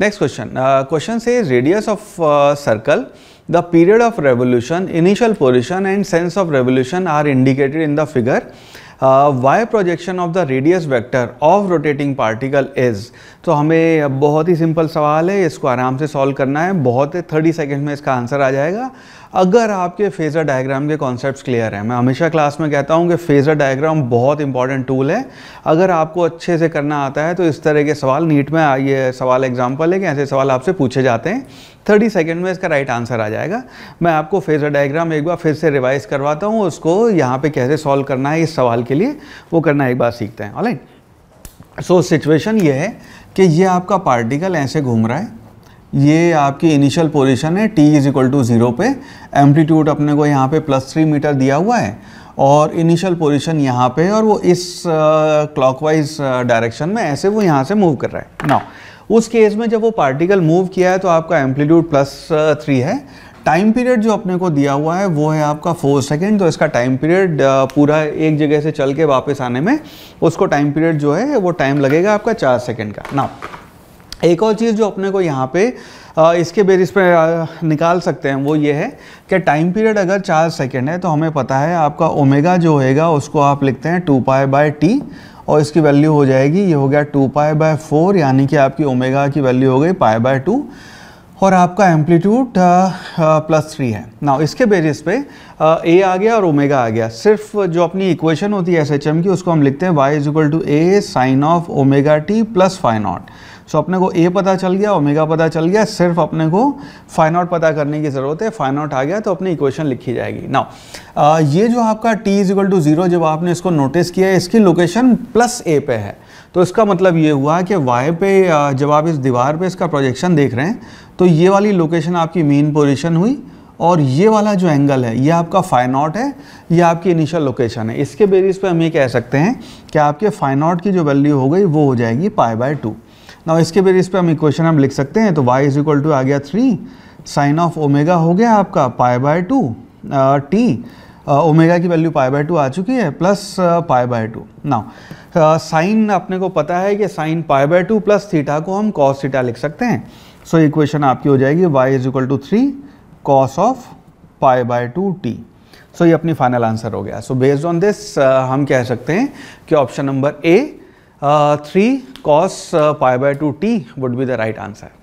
next question question से radius of circle the period of revolution initial position and sense of revolution are indicated in the figure Y projection of the radius vector of rotating particle is तो हमें अब बहुत ही simple सवाल है इसको आराम से सॉल्व करना है बहुत ही थर्टी सेकेंड में इसका आंसर आ जाएगा अगर आपके फेज़र डायग्राम के कॉन्सेप्ट क्लियर हैं मैं हमेशा क्लास में कहता हूँ कि फेज़र डायग्राम बहुत इंपॉर्टेंट टूल है अगर आपको अच्छे से करना आता है तो इस तरह के सवाल नीट में ये सवाल एग्जाम्पल है कि ऐसे सवाल आपसे पूछे जाते हैं थर्टी सेकेंड में इसका राइट आंसर आ जाएगा मैं आपको फेज़र डायग्राम एक बार फिर से रिवाइज करवाता हूँ उसको यहाँ पर कैसे सॉल्व करना है इस सवाल के लिए वो करना एक बार सीखते हैं ऑलाइट सो सिचुएशन ये है कि ये आपका पार्टिकल ऐसे घूम रहा है ये आपकी इनिशियल पोजीशन है T is equal to zero पे एम्पलीट्यूड अपने को यहाँ पे प्लस थ्री मीटर दिया हुआ है और इनिशियल पोजीशन यहाँ पे और वो इस क्लॉकवाइज uh, डायरेक्शन uh, में ऐसे वो यहाँ से मूव कर रहा है ना उस केस में जब वो पार्टिकल मूव किया है तो आपका एम्पलीट्यूड प्लस थ्री है टाइम पीरियड जो अपने को दिया हुआ है वो है आपका फोर सेकेंड तो इसका टाइम पीरियड uh, पूरा एक जगह से चल के वापस आने में उसको टाइम पीरियड जो है वो टाइम लगेगा आपका चार सेकेंड का नाउ एक और चीज़ जो अपने को यहाँ पे इसके बेरिस पे निकाल सकते हैं वो ये है कि टाइम पीरियड अगर चार सेकेंड है तो हमें पता है आपका ओमेगा जो होएगा उसको आप लिखते हैं टू पाए बाय टी और इसकी वैल्यू हो जाएगी ये हो गया टू पाए बाय फोर यानी कि आपकी ओमेगा की वैल्यू हो गई पाए बाय टू और आपका एम्पलीट्यूड प्लस थ्री है ना इसके बेसिस पे ए uh, आ गया और ओमेगा आ गया सिर्फ जो अपनी इक्वेशन होती है एस की उसको हम लिखते हैं Y is equal to A sine of omega T plus phi naught so अपने को ए पता चल गया ओमेगा पता चल गया सिर्फ अपने को फाइन नॉट पता करने की ज़रूरत है फाइन नॉट आ गया तो अपनी इक्वेशन लिखी जाएगी नाउ uh, ये जो आपका T is equal to zero जब आपने इसको नोटिस किया है इसकी लोकेशन प्लस ए पे है तो इसका मतलब ये हुआ कि वाई पे जब आप इस दीवार पे इसका प्रोजेक्शन देख रहे हैं तो ये वाली लोकेशन आपकी मेन पोजिशन हुई और ये वाला जो एंगल है ये आपका फाइनॉट है ये आपकी इनिशियल लोकेशन है इसके बेरिस पे हम ये कह सकते हैं कि आपके फाइनॉट की जो वैल्यू हो गई वो हो जाएगी पाई बाय टू ना इसके बेरिस पे हम इक्वेशन हम लिख सकते हैं तो y इज इक्वल टू आ गया थ्री साइन ऑफ ओमेगा हो गया आपका pi by two T omega की वैल्यू पाई बाय टू आ चुकी है plus pi by two now sine अपने को पता है कि sine pi by two plus theta को हम कॉस थीटा लिख सकते हैं सो so, इक्वेशन आपकी हो जाएगी Y is equal to three cos of pi by two T so ये अपनी फाइनल आंसर हो गया सो बेस्ड ऑन दिस हम कह सकते हैं कि option number A three cos pi by two T would be the right answer